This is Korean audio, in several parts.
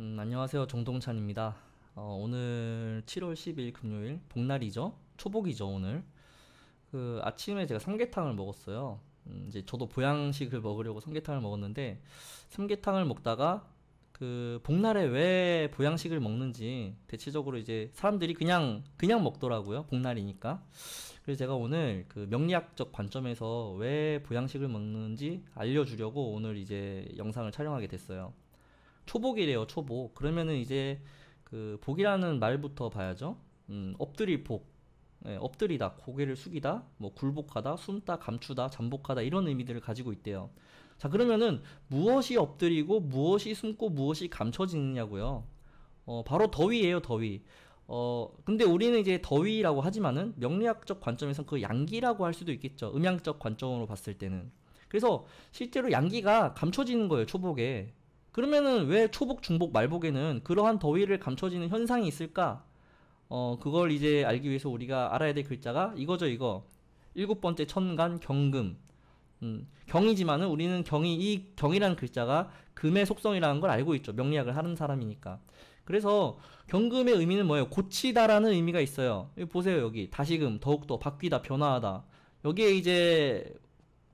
음, 안녕하세요. 정동찬입니다. 어, 오늘 7월 10일 금요일 복날이죠. 초복이죠 오늘. 그 아침에 제가 삼계탕을 먹었어요. 음, 이제 저도 보양식을 먹으려고 삼계탕을 먹었는데 삼계탕을 먹다가 그 복날에 왜 보양식을 먹는지 대체적으로 이제 사람들이 그냥 그냥 먹더라고요. 복날이니까. 그래서 제가 오늘 그 명리학적 관점에서 왜 보양식을 먹는지 알려주려고 오늘 이제 영상을 촬영하게 됐어요. 초복이래요, 초복. 그러면은 이제 그 복이라는 말부터 봐야죠. 음, 엎드릴 복. 예, 엎드리다, 고개를 숙이다, 뭐 굴복하다, 숨다, 감추다, 잠복하다 이런 의미들을 가지고 있대요. 자, 그러면은 무엇이 엎드리고 무엇이 숨고 무엇이 감춰지느냐고요. 어, 바로 더위예요, 더위. 어, 근데 우리는 이제 더위라고 하지만은 명리학적 관점에서 그 양기라고 할 수도 있겠죠. 음양적 관점으로 봤을 때는. 그래서 실제로 양기가 감춰지는 거예요, 초복에. 그러면은 왜 초복, 중복, 말복에는 그러한 더위를 감춰지는 현상이 있을까? 어, 그걸 이제 알기 위해서 우리가 알아야 될 글자가 이거죠, 이거. 일곱 번째 천간 경금. 음, 경이지만은 우리는 경이, 이 경이라는 글자가 금의 속성이라는 걸 알고 있죠. 명리학을 하는 사람이니까. 그래서 경금의 의미는 뭐예요? 고치다라는 의미가 있어요. 여기 보세요, 여기. 다시금, 더욱더, 바뀌다, 변화하다. 여기에 이제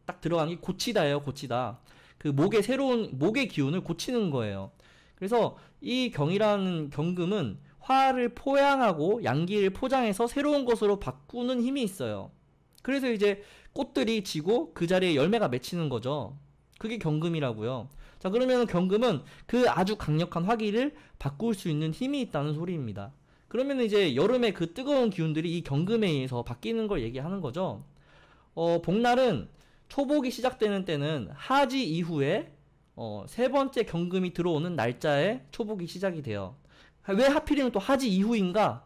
딱 들어간 게 고치다예요, 고치다. 그 목의 새로운 목의 기운을 고치는 거예요. 그래서 이 경이라는 경금은 화를 포양하고 양기를 포장해서 새로운 것으로 바꾸는 힘이 있어요. 그래서 이제 꽃들이 지고 그 자리에 열매가 맺히는 거죠. 그게 경금이라고요. 자, 그러면 경금은 그 아주 강력한 화기를 바꿀 수 있는 힘이 있다는 소리입니다. 그러면 이제 여름에 그 뜨거운 기운들이 이 경금에 의해서 바뀌는 걸 얘기하는 거죠. 어, 복날은 초복이 시작되는 때는 하지 이후에 어, 세 번째 경금이 들어오는 날짜에 초복이 시작이 돼요. 왜 하필이면 또 하지 이후인가?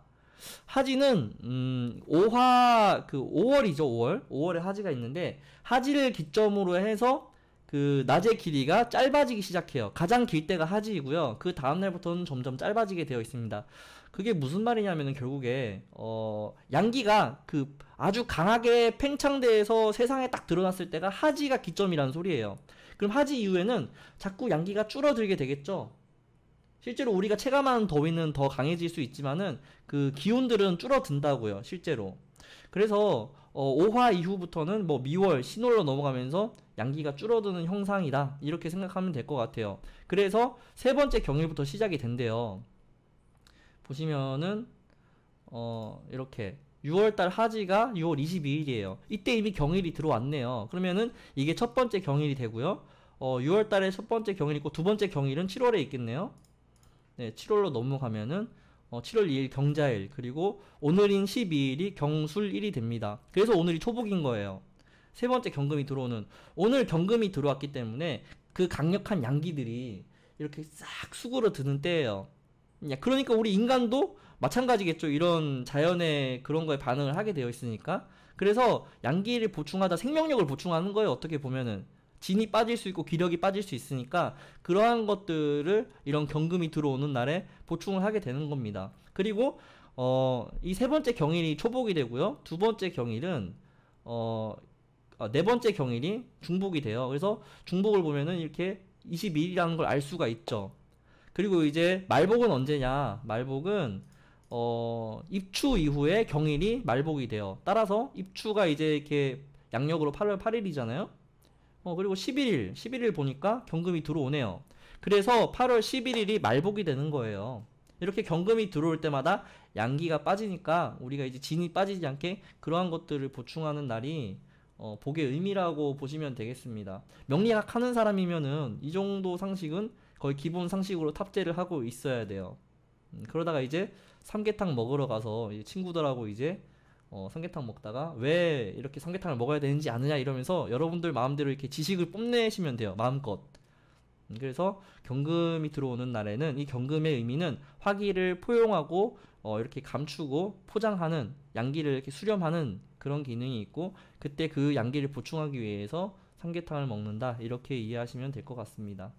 하지는 음, 오화 그 5월이죠, 5월. 5월에 하지가 있는데 하지를 기점으로 해서 그 낮의 길이가 짧아지기 시작해요. 가장 길 때가 하지이고요. 그 다음 날부터는 점점 짧아지게 되어 있습니다. 그게 무슨 말이냐면은 결국에 어 양기가 그 아주 강하게 팽창돼서 세상에 딱 드러났을 때가 하지가 기점이라는 소리예요. 그럼 하지 이후에는 자꾸 양기가 줄어들게 되겠죠. 실제로 우리가 체감하는 더위는 더 강해질 수 있지만은 그 기온들은 줄어든다고요. 실제로. 그래서 어, 5화 이후부터는 뭐 미월, 신월로 넘어가면서 양기가 줄어드는 형상이다. 이렇게 생각하면 될 것 같아요. 그래서 세 번째 경일부터 시작이 된대요. 보시면은 어, 이렇게 6월달 하지가 6월 22일이에요. 이때 이미 경일이 들어왔네요. 그러면은 이게 첫 번째 경일이 되고요. 어, 6월달에 첫 번째 경일 있고 두 번째 경일은 7월에 있겠네요. 네, 7월로 넘어가면은 어, 7월 2일 경자일 그리고 오늘인 12일이 경술일이 됩니다. 그래서 오늘이 초복인 거예요. 세 번째 경금이 들어오는 오늘 경금이 들어왔기 때문에 그 강력한 양기들이 이렇게 싹 수그러 드는 때예요. 예, 그러니까 우리 인간도 마찬가지겠죠. 이런 자연의 그런 거에 반응을 하게 되어 있으니까. 그래서 양기를 보충하다 생명력을 보충하는 거예요. 어떻게 보면은 진이 빠질 수 있고 기력이 빠질 수 있으니까 그러한 것들을 이런 경금이 들어오는 날에 보충을 하게 되는 겁니다. 그리고 어, 이 세 번째 경일이 초복이 되고요. 두 번째 경일은 어, 어, 네 번째 경일이 중복이 돼요. 그래서 중복을 보면은 이렇게 2 1이라는걸 알 수가 있죠. 그리고 이제 말복은 언제냐? 말복은 어, 입추 이후에 경일이 말복이 돼요. 따라서 입추가 이제 이렇게 양력으로 8월 8일이잖아요. 어, 그리고 11일, 11일 보니까 경금이 들어오네요. 그래서 8월 11일이 말복이 되는 거예요. 이렇게 경금이 들어올 때마다 양기가 빠지니까 우리가 이제 진이 빠지지 않게 그러한 것들을 보충하는 날이 어, 복의 의미라고 보시면 되겠습니다. 명리학 하는 사람이면은 이 정도 상식은 거의 기본 상식으로 탑재를 하고 있어야 돼요. 음, 그러다가 이제 삼계탕 먹으러 가서 친구들하고 이제 어, 삼계탕 먹다가 왜 이렇게 삼계탕을 먹어야 되는지 아느냐 이러면서 여러분들 마음대로 이렇게 지식을 뽐내시면 돼요. 마음껏. 음, 그래서 경금이 들어오는 날에는 이 경금의 의미는 화기를 포용하고 어, 이렇게 감추고 포장하는 양기를 이렇게 수렴하는 그런 기능이 있고 그때 그 양기를 보충하기 위해서 삼계탕을 먹는다 이렇게 이해하시면 될 것 같습니다.